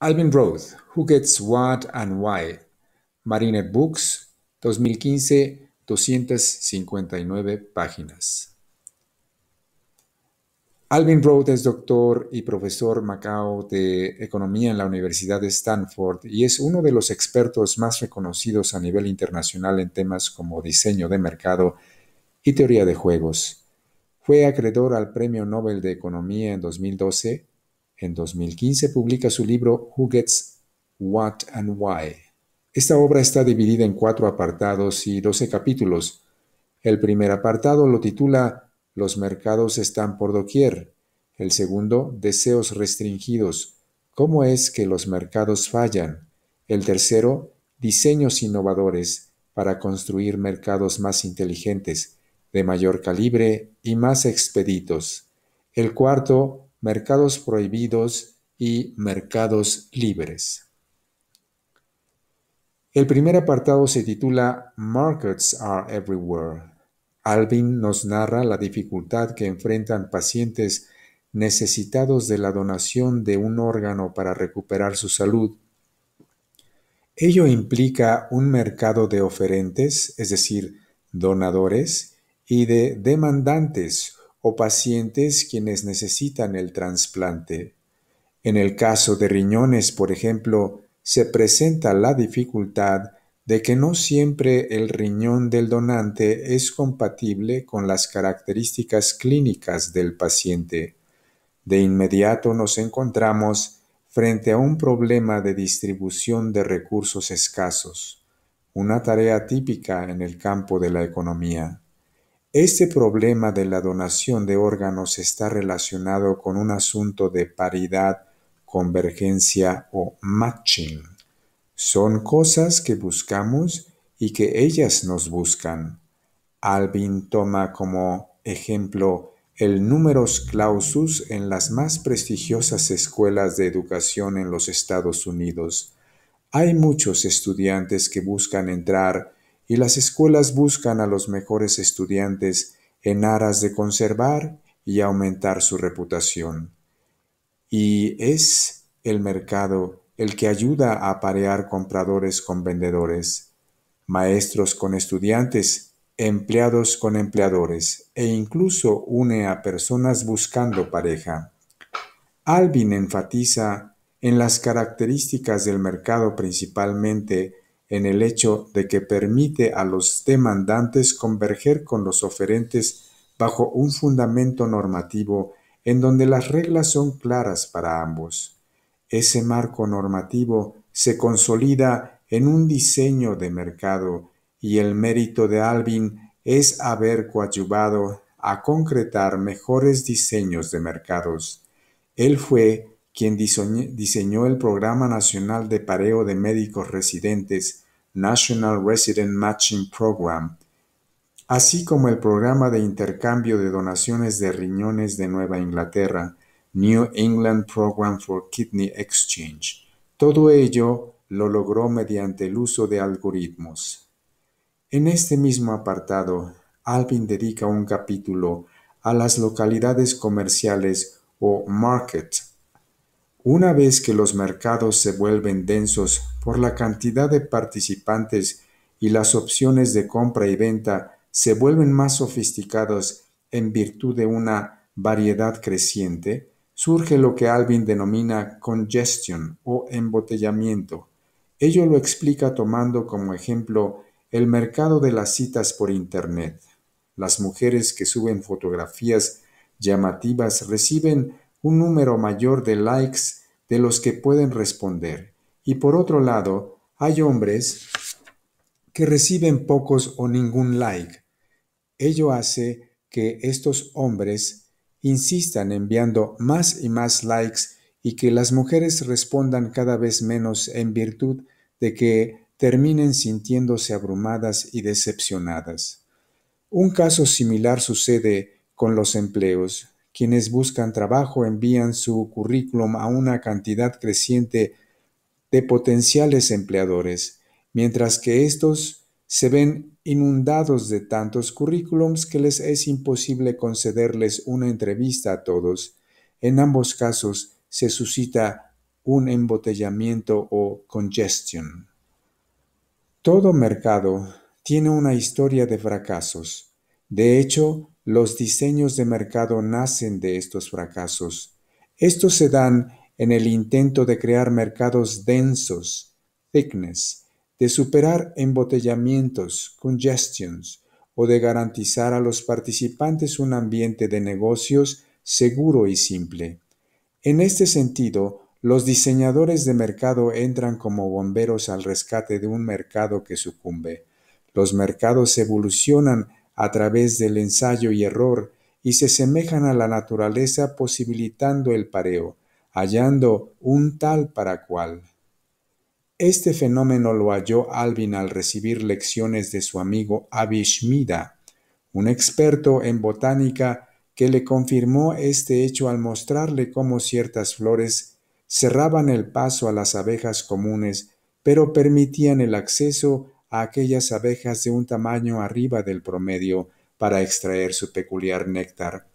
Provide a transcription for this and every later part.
Alvin Roth, Who Gets What and Why, Mariner Books, 2015, 259 páginas. Alvin Roth es doctor y profesor Macao de Economía en la Universidad de Stanford y es uno de los expertos más reconocidos a nivel internacional en temas como diseño de mercado y teoría de juegos. Fue acreedor al Premio Nobel de Economía en 2012 en 2015 publica su libro Who Gets What and Why. Esta obra está dividida en cuatro apartados y doce capítulos. El primer apartado lo titula Los mercados están por doquier. El segundo, Deseos restringidos. ¿Cómo es que los mercados fallan? El tercero, Diseños innovadores para construir mercados más inteligentes, de mayor calibre y más expeditos. El cuarto, mercados prohibidos y mercados libres. El primer apartado se titula Markets are everywhere. Alvin nos narra la dificultad que enfrentan pacientes necesitados de la donación de un órgano para recuperar su salud. Ello implica un mercado de oferentes, es decir, donadores, y de demandantes, o pacientes quienes necesitan el trasplante. En el caso de riñones, por ejemplo, se presenta la dificultad de que no siempre el riñón del donante es compatible con las características clínicas del paciente. De inmediato nos encontramos frente a un problema de distribución de recursos escasos, una tarea típica en el campo de la economía. Este problema de la donación de órganos está relacionado con un asunto de paridad, convergencia o matching. Son cosas que buscamos y que ellas nos buscan. Alvin toma como ejemplo el números clausus en las más prestigiosas escuelas de educación en los Estados Unidos. Hay muchos estudiantes que buscan entrar y las escuelas buscan a los mejores estudiantes en aras de conservar y aumentar su reputación. Y es el mercado el que ayuda a parear compradores con vendedores, maestros con estudiantes, empleados con empleadores e incluso une a personas buscando pareja. Alvin enfatiza en las características del mercado principalmente en el hecho de que permite a los demandantes converger con los oferentes bajo un fundamento normativo en donde las reglas son claras para ambos. Ese marco normativo se consolida en un diseño de mercado y el mérito de Alvin es haber coadyuvado a concretar mejores diseños de mercados. Él fue quien diseñó el Programa Nacional de Pareo de Médicos Residentes, National Resident Matching Program, así como el Programa de Intercambio de Donaciones de Riñones de Nueva Inglaterra, New England Program for Kidney Exchange. Todo ello lo logró mediante el uso de algoritmos. En este mismo apartado, Alvin dedica un capítulo a las localidades comerciales o market una vez que los mercados se vuelven densos por la cantidad de participantes y las opciones de compra y venta se vuelven más sofisticadas en virtud de una variedad creciente, surge lo que Alvin denomina congestion o embotellamiento. Ello lo explica tomando como ejemplo el mercado de las citas por Internet. Las mujeres que suben fotografías llamativas reciben un número mayor de likes de los que pueden responder. Y por otro lado, hay hombres que reciben pocos o ningún like. Ello hace que estos hombres insistan enviando más y más likes y que las mujeres respondan cada vez menos en virtud de que terminen sintiéndose abrumadas y decepcionadas. Un caso similar sucede con los empleos. Quienes buscan trabajo envían su currículum a una cantidad creciente de potenciales empleadores, mientras que estos se ven inundados de tantos currículums que les es imposible concederles una entrevista a todos. En ambos casos se suscita un embotellamiento o congestion. Todo mercado tiene una historia de fracasos. De hecho, los diseños de mercado nacen de estos fracasos. Estos se dan en el intento de crear mercados densos, thickness, de superar embotellamientos, congestions, o de garantizar a los participantes un ambiente de negocios seguro y simple. En este sentido, los diseñadores de mercado entran como bomberos al rescate de un mercado que sucumbe. Los mercados evolucionan a través del ensayo y error y se semejan a la naturaleza posibilitando el pareo, hallando un tal para cual. Este fenómeno lo halló Alvin al recibir lecciones de su amigo Abishmida, un experto en botánica que le confirmó este hecho al mostrarle cómo ciertas flores cerraban el paso a las abejas comunes, pero permitían el acceso a aquellas abejas de un tamaño arriba del promedio para extraer su peculiar néctar.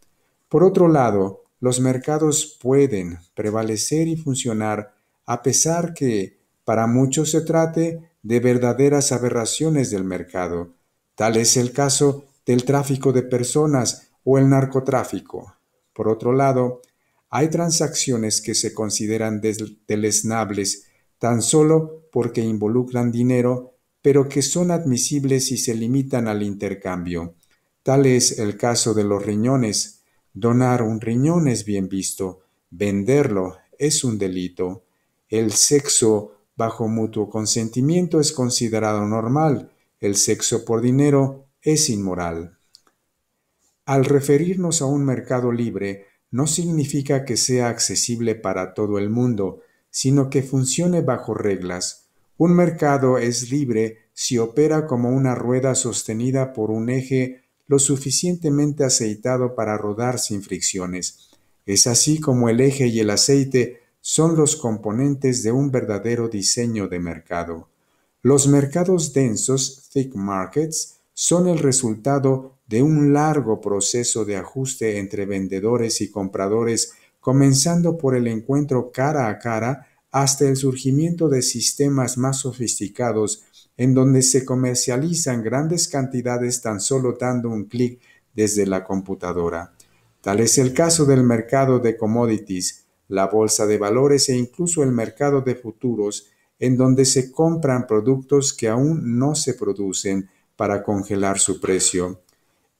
Por otro lado, los mercados pueden prevalecer y funcionar a pesar que, para muchos, se trate de verdaderas aberraciones del mercado. Tal es el caso del tráfico de personas o el narcotráfico. Por otro lado, hay transacciones que se consideran deleznables tan solo porque involucran dinero pero que son admisibles si se limitan al intercambio. Tal es el caso de los riñones. Donar un riñón es bien visto, venderlo es un delito. El sexo bajo mutuo consentimiento es considerado normal, el sexo por dinero es inmoral. Al referirnos a un mercado libre, no significa que sea accesible para todo el mundo, sino que funcione bajo reglas, un mercado es libre si opera como una rueda sostenida por un eje lo suficientemente aceitado para rodar sin fricciones. Es así como el eje y el aceite son los componentes de un verdadero diseño de mercado. Los mercados densos, thick markets, son el resultado de un largo proceso de ajuste entre vendedores y compradores, comenzando por el encuentro cara a cara hasta el surgimiento de sistemas más sofisticados en donde se comercializan grandes cantidades tan solo dando un clic desde la computadora. Tal es el caso del mercado de commodities, la bolsa de valores e incluso el mercado de futuros, en donde se compran productos que aún no se producen para congelar su precio.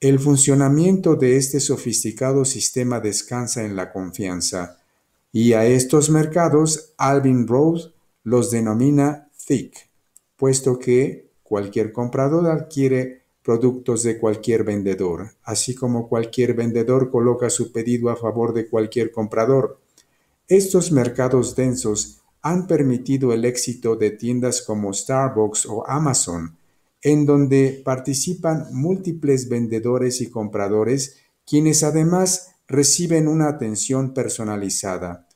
El funcionamiento de este sofisticado sistema descansa en la confianza y a estos mercados Alvin Rose los denomina thick, puesto que cualquier comprador adquiere productos de cualquier vendedor, así como cualquier vendedor coloca su pedido a favor de cualquier comprador. Estos mercados densos han permitido el éxito de tiendas como Starbucks o Amazon, en donde participan múltiples vendedores y compradores, quienes además reciben una atención personalizada.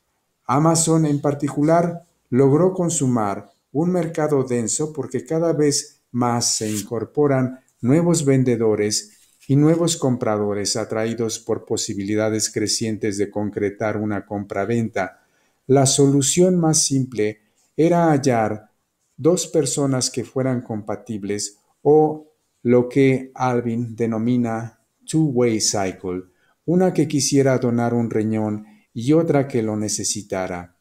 Amazon en particular logró consumar un mercado denso porque cada vez más se incorporan nuevos vendedores y nuevos compradores atraídos por posibilidades crecientes de concretar una compra-venta. La solución más simple era hallar dos personas que fueran compatibles o lo que Alvin denomina two-way cycle, una que quisiera donar un riñón y otra que lo necesitara.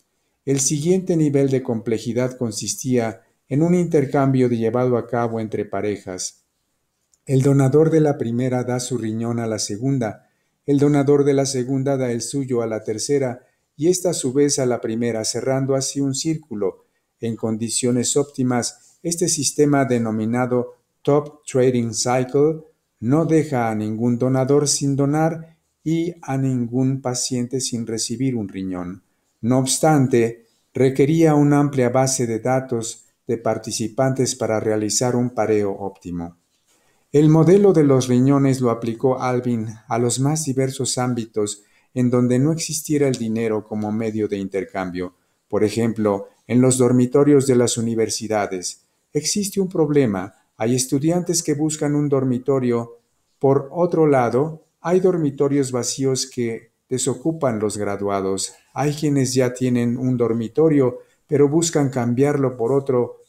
El siguiente nivel de complejidad consistía en un intercambio llevado a cabo entre parejas. El donador de la primera da su riñón a la segunda, el donador de la segunda da el suyo a la tercera y esta a su vez a la primera, cerrando así un círculo. En condiciones óptimas, este sistema denominado Top Trading Cycle no deja a ningún donador sin donar y a ningún paciente sin recibir un riñón. No obstante, requería una amplia base de datos de participantes para realizar un pareo óptimo. El modelo de los riñones lo aplicó Alvin a los más diversos ámbitos en donde no existiera el dinero como medio de intercambio. Por ejemplo, en los dormitorios de las universidades. Existe un problema. Hay estudiantes que buscan un dormitorio. Por otro lado, hay dormitorios vacíos que desocupan los graduados. Hay quienes ya tienen un dormitorio, pero buscan cambiarlo por otro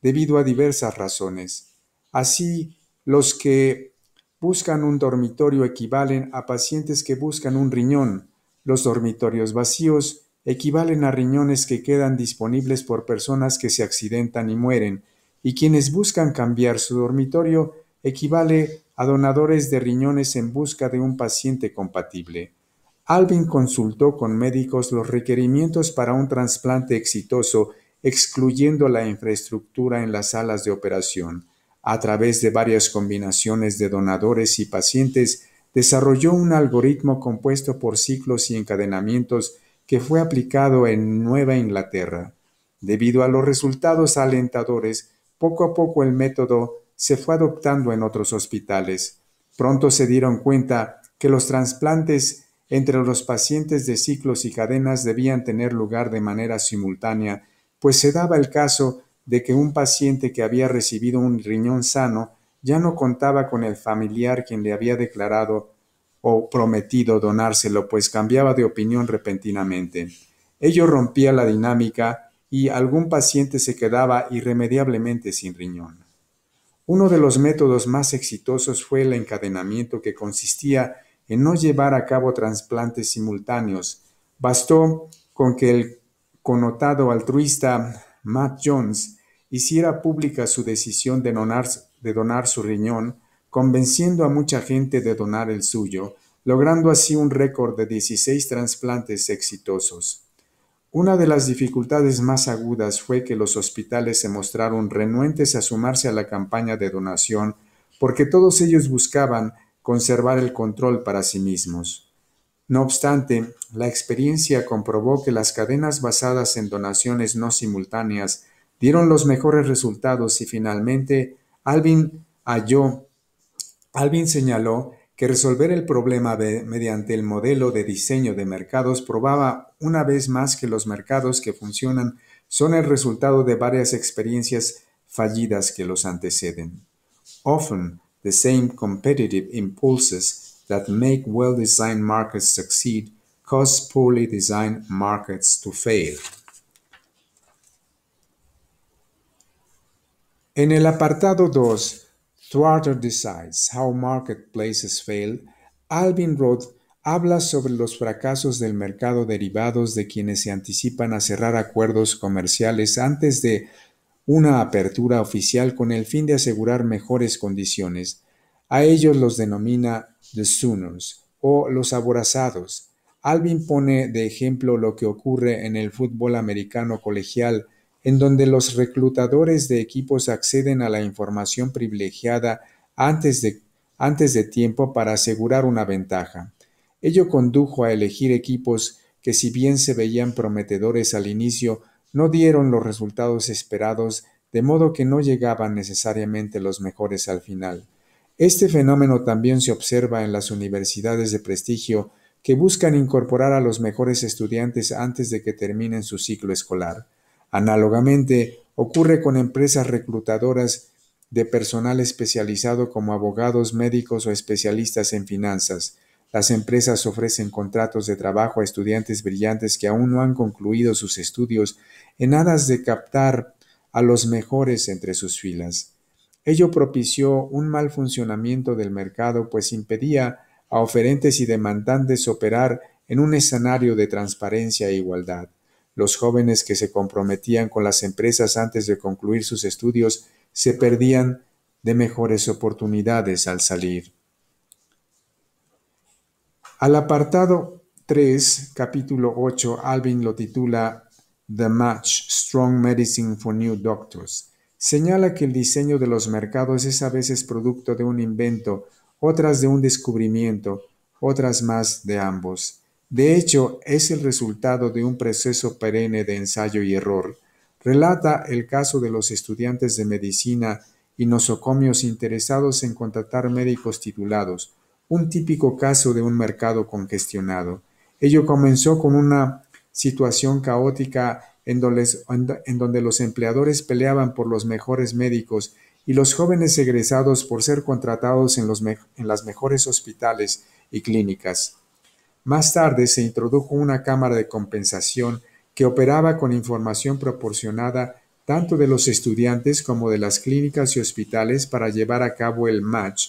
debido a diversas razones. Así, los que buscan un dormitorio equivalen a pacientes que buscan un riñón. Los dormitorios vacíos equivalen a riñones que quedan disponibles por personas que se accidentan y mueren, y quienes buscan cambiar su dormitorio equivale a a donadores de riñones en busca de un paciente compatible. Alvin consultó con médicos los requerimientos para un trasplante exitoso, excluyendo la infraestructura en las salas de operación. A través de varias combinaciones de donadores y pacientes, desarrolló un algoritmo compuesto por ciclos y encadenamientos que fue aplicado en Nueva Inglaterra. Debido a los resultados alentadores, poco a poco el método se fue adoptando en otros hospitales. Pronto se dieron cuenta que los trasplantes entre los pacientes de ciclos y cadenas debían tener lugar de manera simultánea, pues se daba el caso de que un paciente que había recibido un riñón sano ya no contaba con el familiar quien le había declarado o prometido donárselo, pues cambiaba de opinión repentinamente. Ello rompía la dinámica y algún paciente se quedaba irremediablemente sin riñón. Uno de los métodos más exitosos fue el encadenamiento que consistía en no llevar a cabo trasplantes simultáneos. Bastó con que el connotado altruista Matt Jones hiciera pública su decisión de donar, su riñón, convenciendo a mucha gente de donar el suyo, logrando así un récord de dieciséis trasplantes exitosos. Una de las dificultades más agudas fue que los hospitales se mostraron renuentes a sumarse a la campaña de donación porque todos ellos buscaban conservar el control para sí mismos. No obstante, la experiencia comprobó que las cadenas basadas en donaciones no simultáneas dieron los mejores resultados y finalmente Alvin halló, Alvin señaló que resolver el problema de, mediante el modelo de diseño de mercados probaba una vez más que los mercados que funcionan son el resultado de varias experiencias fallidas que los anteceden. Often, the same competitive impulses that make well-designed markets succeed cause poorly designed markets to fail. En el apartado 2, Strutter decides how marketplaces fail. Alvin Roth habla sobre los fracasos del mercado derivados de quienes se anticipan a cerrar acuerdos comerciales antes de una apertura oficial con el fin de asegurar mejores condiciones. A ellos los denomina The Sooners o los aborazados. Alvin pone de ejemplo lo que ocurre en el fútbol americano colegial en donde los reclutadores de equipos acceden a la información privilegiada antes de, tiempo para asegurar una ventaja. Ello condujo a elegir equipos que si bien se veían prometedores al inicio, no dieron los resultados esperados, de modo que no llegaban necesariamente los mejores al final. Este fenómeno también se observa en las universidades de prestigio que buscan incorporar a los mejores estudiantes antes de que terminen su ciclo escolar. Análogamente, ocurre con empresas reclutadoras de personal especializado como abogados, médicos o especialistas en finanzas. Las empresas ofrecen contratos de trabajo a estudiantes brillantes que aún no han concluido sus estudios en aras de captar a los mejores entre sus filas. Ello propició un mal funcionamiento del mercado, pues impedía a oferentes y demandantes operar en un escenario de transparencia e igualdad. Los jóvenes que se comprometían con las empresas antes de concluir sus estudios se perdían de mejores oportunidades al salir. Al apartado 3, capítulo 8, Alvin lo titula The Match, Strong Medicine for New Doctors. Señala que el diseño de los mercados es a veces producto de un invento, otras de un descubrimiento, otras más de ambos. De hecho, es el resultado de un proceso perenne de ensayo y error. Relata el caso de los estudiantes de medicina y nosocomios interesados en contratar médicos titulados, un típico caso de un mercado congestionado. Ello comenzó con una situación caótica en donde, los empleadores peleaban por los mejores médicos y los jóvenes egresados por ser contratados en, los, en las mejores hospitales y clínicas. Más tarde se introdujo una cámara de compensación que operaba con información proporcionada tanto de los estudiantes como de las clínicas y hospitales para llevar a cabo el match,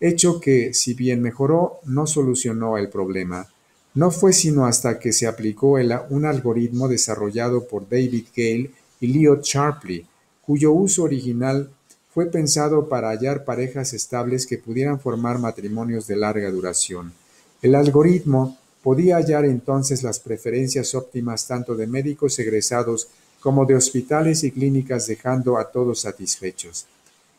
hecho que, si bien mejoró, no solucionó el problema. No fue sino hasta que se aplicó un algoritmo desarrollado por David Gale y Leo Sharpley, cuyo uso original fue pensado para hallar parejas estables que pudieran formar matrimonios de larga duración. El algoritmo podía hallar entonces las preferencias óptimas tanto de médicos egresados como de hospitales y clínicas dejando a todos satisfechos.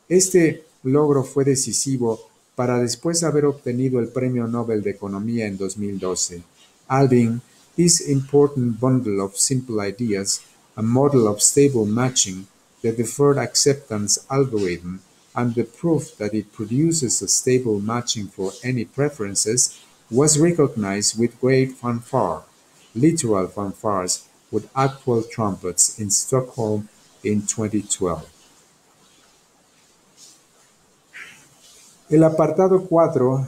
Este logro fue decisivo para después haber obtenido el Premio Nobel de Economía en 2012. Alvin, This Important Bundle of Simple Ideas, a Model of Stable Matching, the Deferred Acceptance Algorithm, and the Proof that it Produces a Stable Matching for Any Preferences, was recognized with great fanfare, literal fanfares with actual trumpets in Stockholm in 2012. El apartado 4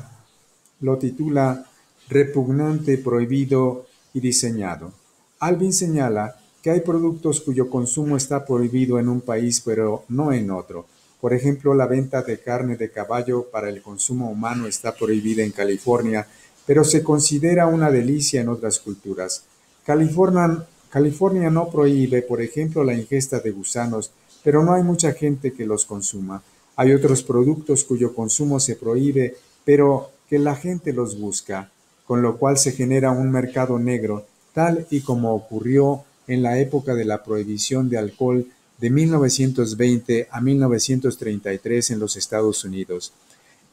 lo titula Repugnante, prohibido y diseñado. Alvin señala que hay productos cuyo consumo está prohibido en un país pero no en otro. Por ejemplo, la venta de carne de caballo para el consumo humano está prohibida en California pero se considera una delicia en otras culturas. California, no prohíbe, por ejemplo, la ingesta de gusanos, pero no hay mucha gente que los consuma. Hay otros productos cuyo consumo se prohíbe, pero que la gente los busca, con lo cual se genera un mercado negro, tal y como ocurrió en la época de la prohibición de alcohol de 1920 a 1933 en los Estados Unidos.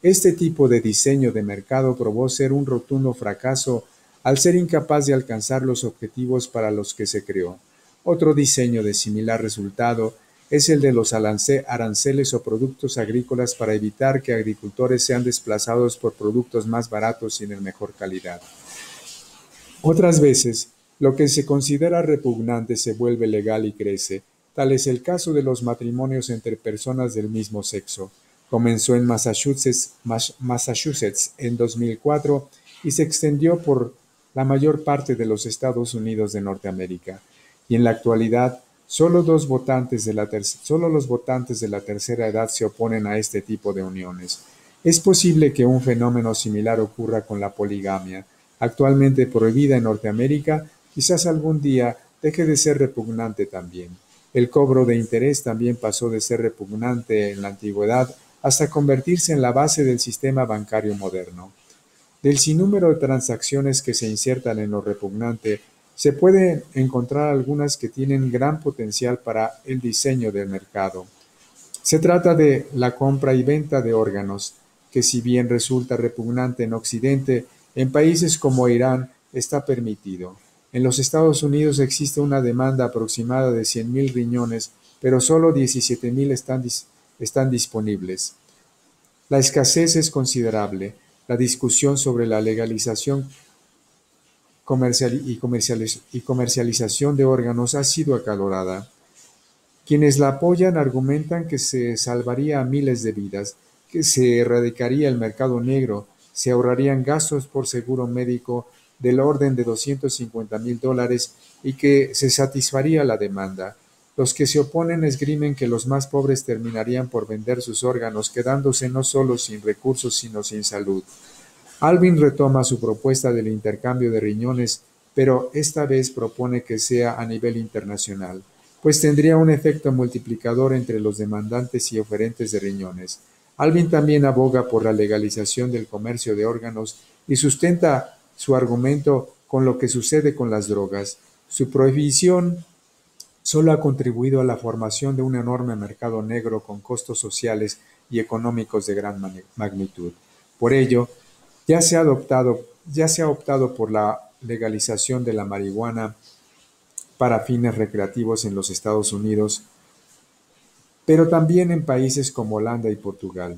Este tipo de diseño de mercado probó ser un rotundo fracaso al ser incapaz de alcanzar los objetivos para los que se creó. Otro diseño de similar resultado es el de los aranceles o productos agrícolas para evitar que agricultores sean desplazados por productos más baratos y de mejor calidad. Otras veces, lo que se considera repugnante se vuelve legal y crece. Tal es el caso de los matrimonios entre personas del mismo sexo. Comenzó en Massachusetts, Massachusetts en 2004 y se extendió por la mayor parte de los Estados Unidos de Norteamérica. Y en la actualidad, solo, dos votantes de la solo los votantes de la tercera edad se oponen a este tipo de uniones. Es posible que un fenómeno similar ocurra con la poligamia, actualmente prohibida en Norteamérica, quizás algún día deje de ser repugnante también. El cobro de interés también pasó de ser repugnante en la antigüedad hasta convertirse en la base del sistema bancario moderno. Del sinnúmero de transacciones que se insertan en lo repugnante, se pueden encontrar algunas que tienen gran potencial para el diseño del mercado. Se trata de la compra y venta de órganos, que si bien resulta repugnante en Occidente, en países como Irán está permitido. En los Estados Unidos existe una demanda aproximada de 100.000 riñones, pero solo 17.000 están disponibles están disponibles. La escasez es considerable. La discusión sobre la legalización comercial y, comercialización de órganos ha sido acalorada. Quienes la apoyan argumentan que se salvaría a miles de vidas, que se erradicaría el mercado negro, se ahorrarían gastos por seguro médico del orden de 250 mil dólares y que se satisfaría la demanda. Los que se oponen esgrimen que los más pobres terminarían por vender sus órganos, quedándose no solo sin recursos, sino sin salud. Alvin retoma su propuesta del intercambio de riñones, pero esta vez propone que sea a nivel internacional, pues tendría un efecto multiplicador entre los demandantes y oferentes de riñones. Alvin también aboga por la legalización del comercio de órganos y sustenta su argumento con lo que sucede con las drogas. Su prohibición solo ha contribuido a la formación de un enorme mercado negro con costos sociales y económicos de gran magnitud. Por ello, ya se ha adoptado, ya se ha optado por la legalización de la marihuana para fines recreativos en los Estados Unidos, pero también en países como Holanda y Portugal.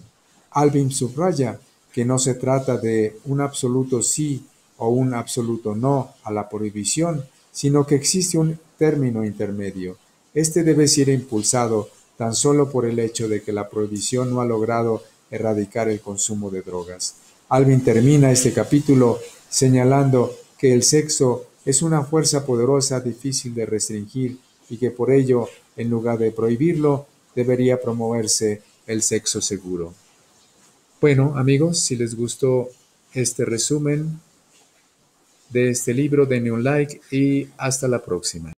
Alvin subraya que no se trata de un absoluto sí o un absoluto no a la prohibición, sino que existe un término intermedio. Este debe ser impulsado tan solo por el hecho de que la prohibición no ha logrado erradicar el consumo de drogas. Alvin termina este capítulo señalando que el sexo es una fuerza poderosa difícil de restringir y que por ello, en lugar de prohibirlo, debería promoverse el sexo seguro. Bueno, amigos, si les gustó este resumen, de este libro, denme un like y hasta la próxima.